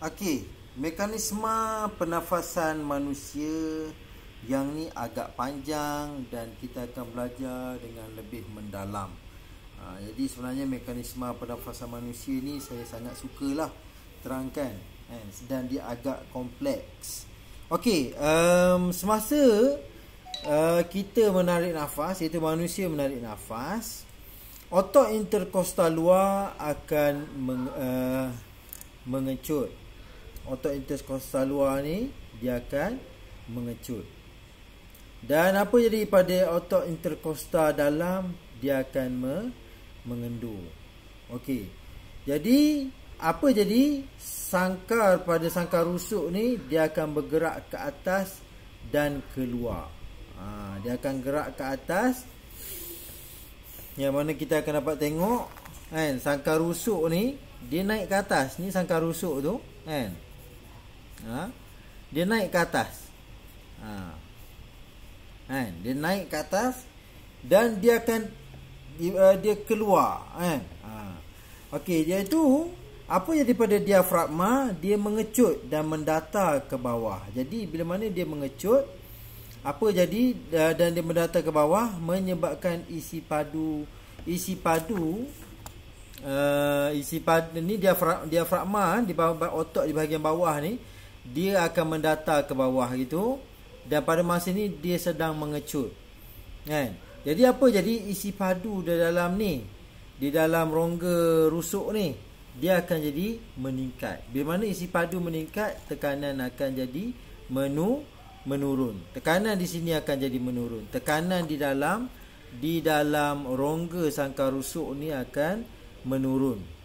Okey, mekanisme pernafasan manusia yang ni agak panjang dan kita akan belajar dengan lebih mendalam. Ha, jadi sebenarnya mekanisme pernafasan manusia ni saya sangat sukalah terangkan kan eh, dan dia agak kompleks. Okey, um, semasa uh, kita menarik nafas, iaitu manusia menarik nafas, otot interkostal luar akan meng, uh, mengecut otot intes luar ni dia akan mengecut. Dan apa jadi pada otot interkosta dalam dia akan me mengendur. Okey. Jadi apa jadi sangkar pada sangkar rusuk ni dia akan bergerak ke atas dan keluar. Ha, dia akan gerak ke atas. Yang mana kita akan dapat tengok kan sangkar rusuk ni dia naik ke atas ni sangkar rusuk tu kan ha? dia naik ke atas ha. ha dia naik ke atas dan dia akan dia, uh, dia keluar kan ha okey iaitu apa yang daripada diafragma dia mengecut dan mendata ke bawah jadi bila mana dia mengecut apa jadi uh, dan dia mendata ke bawah menyebabkan isi padu isi padu Uh, isi padu ni diafragma diafragma di bahagian otot di bahagian bawah ni dia akan mendata ke bawah gitu dan pada masa ni dia sedang mengecut kan jadi apa jadi isi padu di dalam ni di dalam rongga rusuk ni dia akan jadi meningkat bila mana isi padu meningkat tekanan akan jadi menu menurun tekanan di sini akan jadi menurun tekanan di dalam di dalam rongga sangkar rusuk ni akan menurun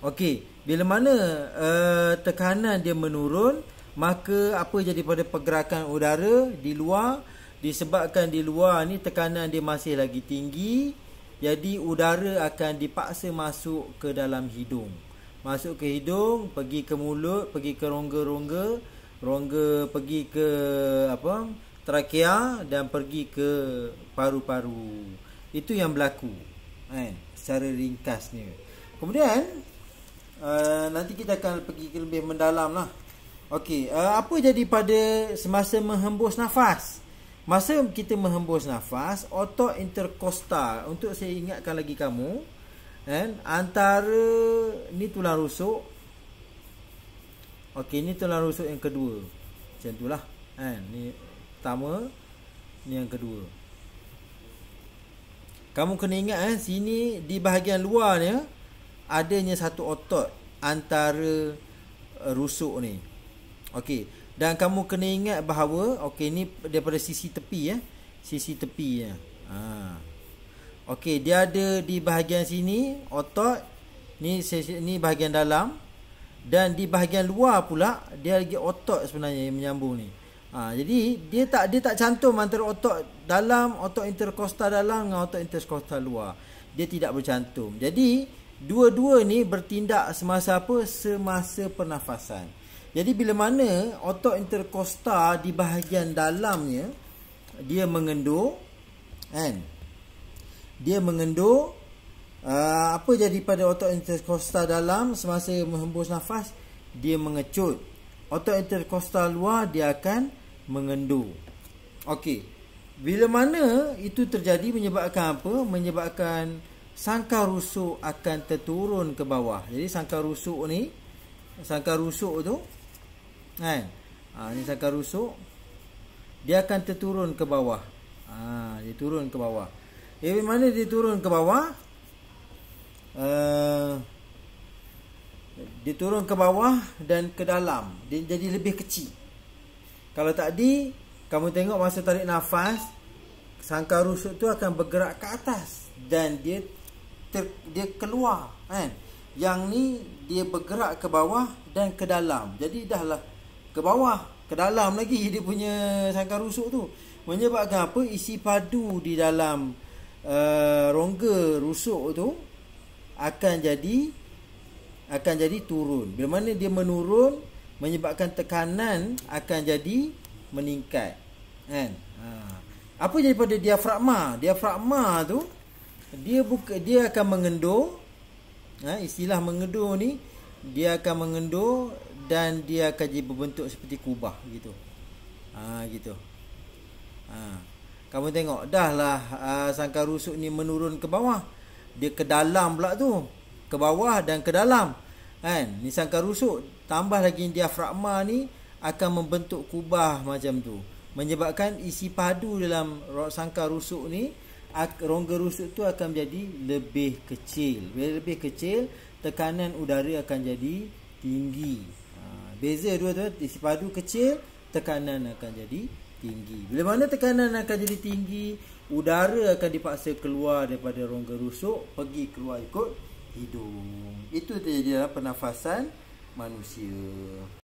Okey, bila mana uh, tekanan dia menurun, maka apa jadi pada pergerakan udara di luar disebabkan di luar ni tekanan dia masih lagi tinggi, jadi udara akan dipaksa masuk ke dalam hidung. Masuk ke hidung, pergi ke mulut, pergi ke rongga-rongga, rongga pergi ke apa? trakea dan pergi ke paru-paru. Itu yang berlaku. Kan? Eh, secara ringkasnya. Kemudian uh, nanti kita akan pergi lebih mendalam lah. Okey, uh, apa jadi pada semasa menghembus nafas? Masa kita menghembus nafas, otot intercostal untuk saya ingatkan lagi kamu, kan? Antara ni tulang rusuk. Okey, ni tulang rusuk yang kedua. Macam itulah, kan? Ni pertama, ni yang kedua. Kamu kena ingat eh, sini di bahagian luarnya adanya satu otot antara eh, rusuk ni. Okey, dan kamu kena ingat bahawa okey ni daripada sisi tepi ya. Eh. Sisi tepi ya. Ha. Okey, dia ada di bahagian sini otot ni sisi ni bahagian dalam dan di bahagian luar pula dia lagi otot sebenarnya yang menyambung ni. Ha, jadi dia tak dia tak cantum antara otot dalam, otot interkosta dalam dengan otot interkosta luar. Dia tidak bercantum. Jadi Dua-dua ni bertindak semasa apa? Semasa pernafasan. Jadi bila mana otot interkosta di bahagian dalamnya dia mengendur kan? Dia mengendur uh, apa jadi pada otot interkosta dalam semasa menghembus nafas dia mengecut. Otot interkosta luar dia akan mengendur. Okey. Bila mana itu terjadi menyebabkan apa? Menyebabkan sangka rusuk akan terturun ke bawah. Jadi sangka rusuk ni sangka rusuk tu kan. Ha ni sangka rusuk dia akan terturun ke bawah. Ha dia turun ke bawah. Eh mana dia turun ke bawah? Uh, dia turun ke bawah dan ke dalam. Dia jadi lebih kecil. Kalau tadi kamu tengok masa tarik nafas sangka rusuk tu akan bergerak ke atas dan dia ter, dia keluar kan yang ni dia bergerak ke bawah dan ke dalam jadi dahlah ke bawah ke dalam lagi dia punya sangkar rusuk tu menyebabkan apa isi padu di dalam uh, rongga rusuk tu akan jadi akan jadi turun bila mana dia menurun menyebabkan tekanan akan jadi meningkat kan ha. apa jadi pada diafragma diafragma tu dia buka dia akan mengendur ha, istilah mengendur ni dia akan mengendur dan dia akan jadi berbentuk seperti kubah gitu ha, gitu ha. kamu tengok dah lah ha, sangkar rusuk ni menurun ke bawah dia ke dalam pula tu ke bawah dan ke dalam kan ni sangkar rusuk tambah lagi diafragma ni akan membentuk kubah macam tu menyebabkan isi padu dalam sangkar rusuk ni rongga rusuk tu akan jadi lebih kecil. Bila lebih kecil, tekanan udara akan jadi tinggi. Ha, beza dua tu, sepadu kecil, tekanan akan jadi tinggi. Bila mana tekanan akan jadi tinggi, udara akan dipaksa keluar daripada rongga rusuk, pergi keluar ikut hidung. Itu dia penafasan manusia.